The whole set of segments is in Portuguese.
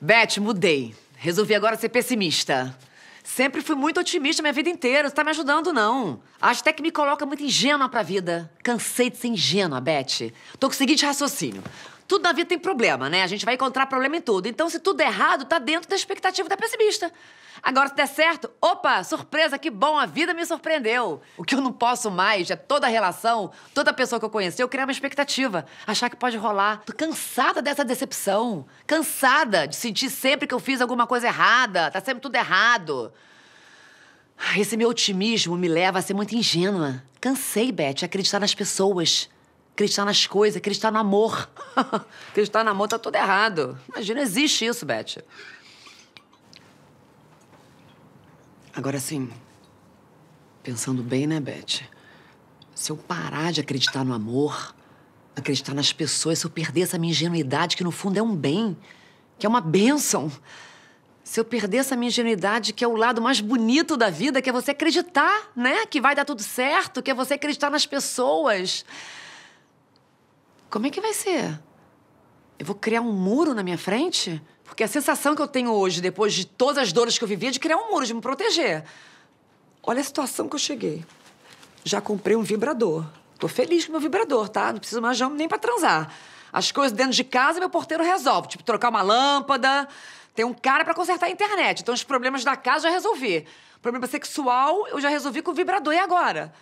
Beth, mudei. Resolvi agora ser pessimista. Sempre fui muito otimista minha vida inteira. Você tá me ajudando, não. Acho até que me coloca muito ingênua pra vida. Cansei de ser ingênua, Beth. Tô com o seguinte raciocínio. Tudo na vida tem problema, né? A gente vai encontrar problema em tudo. Então, se tudo der é errado, tá dentro da expectativa da pessimista. Agora, se der certo, opa, surpresa, que bom, a vida me surpreendeu. O que eu não posso mais é toda relação, toda pessoa que eu conheci, eu criar uma expectativa, achar que pode rolar. Tô cansada dessa decepção, cansada de sentir sempre que eu fiz alguma coisa errada, tá sempre tudo errado. Esse meu otimismo me leva a ser muito ingênua. Cansei, Beth, de acreditar nas pessoas acreditar nas coisas, acreditar no amor. acreditar no amor tá tudo errado. Imagina, existe isso, Beth. Agora sim, pensando bem, né, Beth? Se eu parar de acreditar no amor, acreditar nas pessoas, se eu perder essa minha ingenuidade, que no fundo é um bem, que é uma bênção. Se eu perder essa minha ingenuidade, que é o lado mais bonito da vida, que é você acreditar, né? Que vai dar tudo certo, que é você acreditar nas pessoas. Como é que vai ser? Eu vou criar um muro na minha frente? Porque a sensação que eu tenho hoje, depois de todas as dores que eu vivi, é de criar um muro, de me proteger. Olha a situação que eu cheguei. Já comprei um vibrador. Tô feliz com meu vibrador, tá? Não preciso mais de homem nem pra transar. As coisas dentro de casa, meu porteiro resolve. Tipo, trocar uma lâmpada. Tem um cara para consertar a internet. Então, os problemas da casa eu já resolvi. Problema sexual, eu já resolvi com o vibrador. E agora?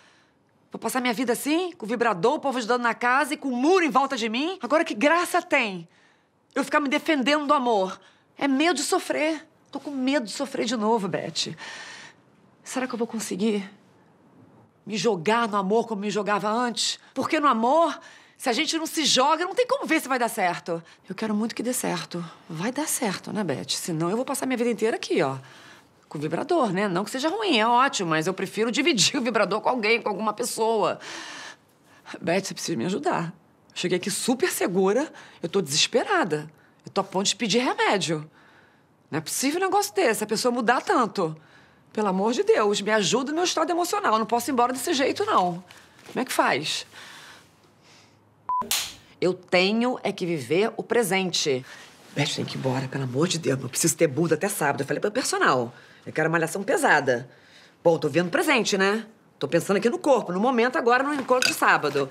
Vou passar minha vida assim, com vibrador, o povo ajudando na casa e com o muro em volta de mim? Agora que graça tem eu ficar me defendendo do amor? É medo de sofrer. Tô com medo de sofrer de novo, Beth. Será que eu vou conseguir me jogar no amor como me jogava antes? Porque no amor, se a gente não se joga, não tem como ver se vai dar certo. Eu quero muito que dê certo. Vai dar certo, né, Beth? Senão eu vou passar minha vida inteira aqui, ó. Com vibrador, né? Não que seja ruim, é ótimo, mas eu prefiro dividir o vibrador com alguém, com alguma pessoa. Beth, você precisa me ajudar. cheguei aqui super segura, eu tô desesperada. Eu tô a ponto de pedir remédio. Não é possível um negócio desse, a pessoa mudar tanto. Pelo amor de Deus, me ajuda no meu estado emocional. Eu não posso ir embora desse jeito, não. Como é que faz? Eu tenho é que viver o presente. Beth tem que ir embora, pelo amor de Deus. Eu preciso ter bunda até sábado. Eu falei pro personal. Eu quero uma malhação pesada. Bom, tô vendo presente, né? Tô pensando aqui no corpo, no momento agora, no encontro de sábado.